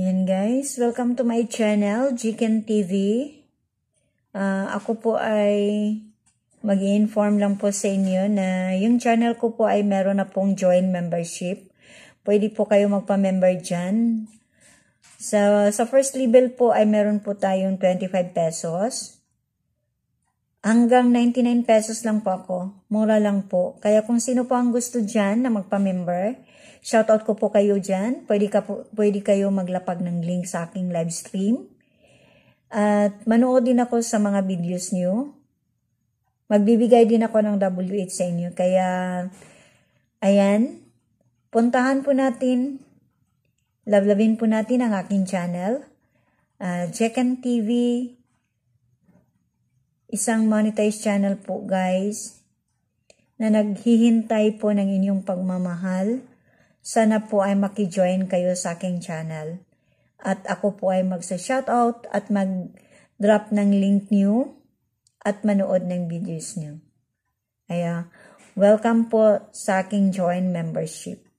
Ayan guys, welcome to my channel, Jiken TV. Uh, ah, ako po ay mag inform lang po sa inyo na yung channel ko po ay meron na pong join membership. Pwede po kayo magpa-member dyan. So, sa first level po ay meron po tayong 25 pesos. Hanggang 99 pesos lang po ako. Mura lang po. Kaya kung sino po ang gusto dyan na magpa-member, shoutout ko po kayo dyan. Pwede, ka po, pwede kayo maglapag ng link sa aking live stream. At manood din ako sa mga videos niyo. Magbibigay din ako ng WH sa inyo. Kaya, ayan, puntahan po natin, lablabin po natin ang aking channel. Uh, Check TV, isang monetized channel po guys na naghihintay po ng inyong pagmamahal. Sana po ay makijoin kayo sa aking channel. At ako po ay magsa-shoutout at mag-drop ng link niyo at manood ng videos niyo. Kaya, welcome po sa aking join membership.